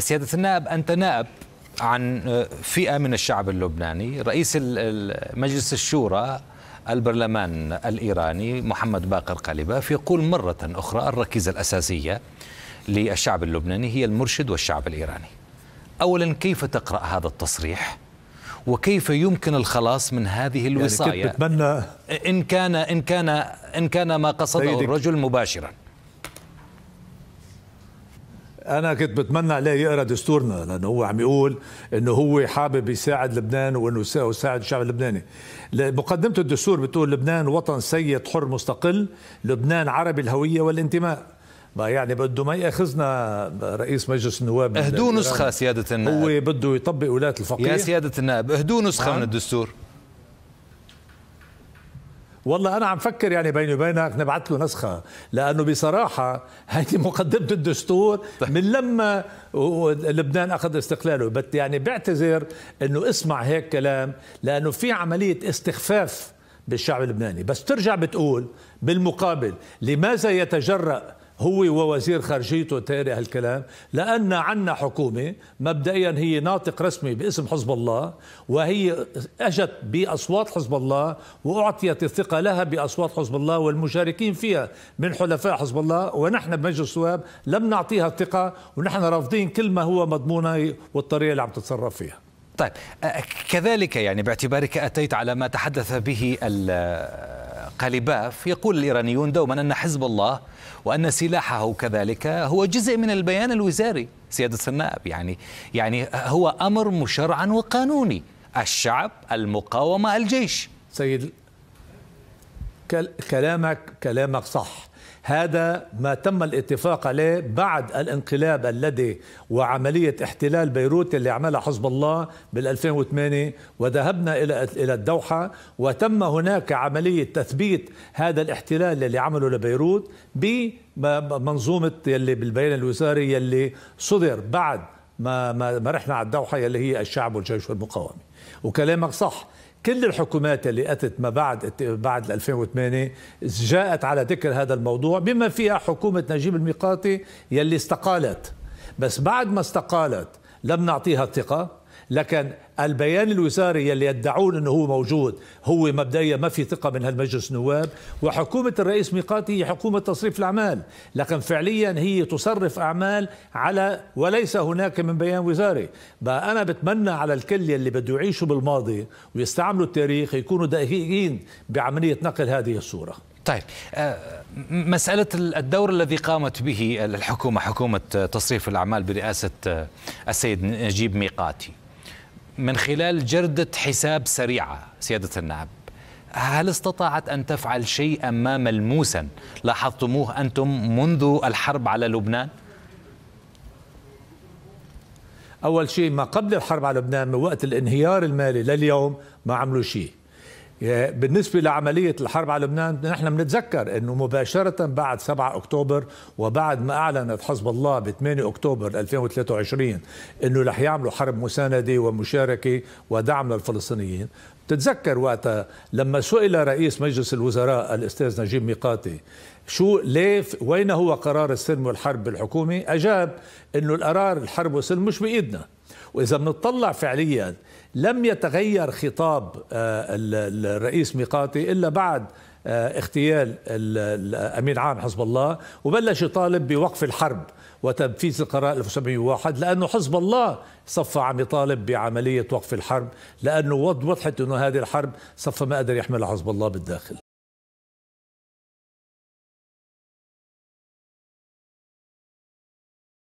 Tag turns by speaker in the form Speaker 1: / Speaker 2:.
Speaker 1: سيادة النائب أنت نائب عن آه، فئة من الشعب اللبناني رئيس مجلس الشورى البرلمان الإيراني محمد باقر قلباف يقول مرة أخرى الركيزة الأساسية للشعب اللبناني هي المرشد والشعب الإيراني أولا كيف تقرأ هذا التصريح وكيف يمكن الخلاص من هذه الوصاية يعني إن كان إن كان إن كان ما قصده
Speaker 2: الرجل مباشرا انا كنت بتمنى عليه يقرا دستورنا لانه هو عم يقول انه هو حابب يساعد لبنان وانه يساعد الشعب اللبناني مقدمه الدستور بتقول لبنان وطن سيد حر مستقل لبنان عربي الهويه والانتماء ما يعني بده ما ياخذنا رئيس مجلس النواب اهدوا نسخه سياده النائب هو بده يطبق ولايه الفقيه يا سياده النائب اهدوا نسخه نعم. من الدستور والله انا عم فكر يعني بيني وبينك نبعث له نسخه لانه بصراحه هيدي مقدمه الدستور طيب. من لما لبنان اخذ استقلاله بس يعني بعتذر انه اسمع هيك كلام لانه في عمليه استخفاف بالشعب اللبناني بس ترجع بتقول بالمقابل لماذا يتجرأ هو ووزير خارجيته تاري هالكلام لأن عنا حكومة مبدئيا هي ناطق رسمي باسم حزب الله وهي أجت بأصوات حزب الله وأعطيت الثقة لها بأصوات حزب الله والمشاركين فيها من حلفاء حزب الله ونحن بمجلس النواب لم نعطيها الثقة ونحن رافضين كل ما هو مضمونة والطريقة اللي عم تتصرف فيها طيب كذلك يعني باعتبارك
Speaker 1: أتيت على ما تحدث به قاليباف يقول الإيرانيون دوما أن حزب الله وأن سلاحه كذلك هو جزء من البيان الوزاري سيادة النائب يعني يعني هو أمر مشرعا وقانوني الشعب المقاومة
Speaker 2: الجيش سيد كلامك كلامك صح هذا ما تم الاتفاق عليه بعد الانقلاب الذي وعملية احتلال بيروت اللي عملها حزب الله بال2008 وذهبنا إلى إلى الدوحة وتم هناك عملية تثبيت هذا الاحتلال اللي عمله لبيروت بمنظومة يلي بالبيان الوزاري يلي صدر بعد ما ما رحنا على الدوحة يلي هي الشعب والجيش والمقاومة وكلامك صح كل الحكومات اللي اتت ما بعد بعد 2008 جاءت على ذكر هذا الموضوع بما فيها حكومه نجيب الميقاتي يلي استقالت بس بعد ما استقالت لم نعطيها الثقه لكن البيان الوزاري يلي يدعون انه هو موجود هو مبدئيا ما في ثقه من هالمجلس النواب وحكومه الرئيس ميقاتي هي حكومه تصريف الاعمال لكن فعليا هي تصرف اعمال على وليس هناك من بيان وزاري بقى انا بتمنى على الكل يلي بده يعيشوا بالماضي ويستعملوا التاريخ يكونوا دقيقين بعمليه نقل هذه الصوره طيب آه،
Speaker 1: مسألة الدور الذي قامت به الحكومة حكومة تصريف الأعمال برئاسة آه، السيد نجيب ميقاتي من خلال جردة حساب سريعة سيادة النائب هل استطاعت أن تفعل شيئا ما ملموسا
Speaker 2: لاحظتموه أنتم منذ الحرب على لبنان؟ أول شيء ما قبل الحرب على لبنان من وقت الانهيار المالي لليوم ما عملوا شيء بالنسبة لعملية الحرب على لبنان نحن بنتذكر أنه مباشرة بعد 7 أكتوبر وبعد ما أعلنت حزب الله ب 8 أكتوبر 2023 أنه رح يعملوا حرب مساندة ومشاركة ودعم للفلسطينيين تتذكر وقتها لما سئل رئيس مجلس الوزراء الأستاذ نجيب ميقاتي شو ليه وين هو قرار السلم والحرب الحكومي أجاب أنه القرار الحرب والسلم مش بإيدنا وإذا بنطلع فعليا لم يتغير خطاب آه، الرئيس ميقاتي إلا بعد آه، اغتيال الامين عام حزب الله وبلش يطالب بوقف الحرب وتنفيذ القرار 1701 لانه حزب الله صفى عم يطالب بعمليه وقف الحرب لانه وضحت انه هذه الحرب صفى ما قدر يحملها حزب الله بالداخل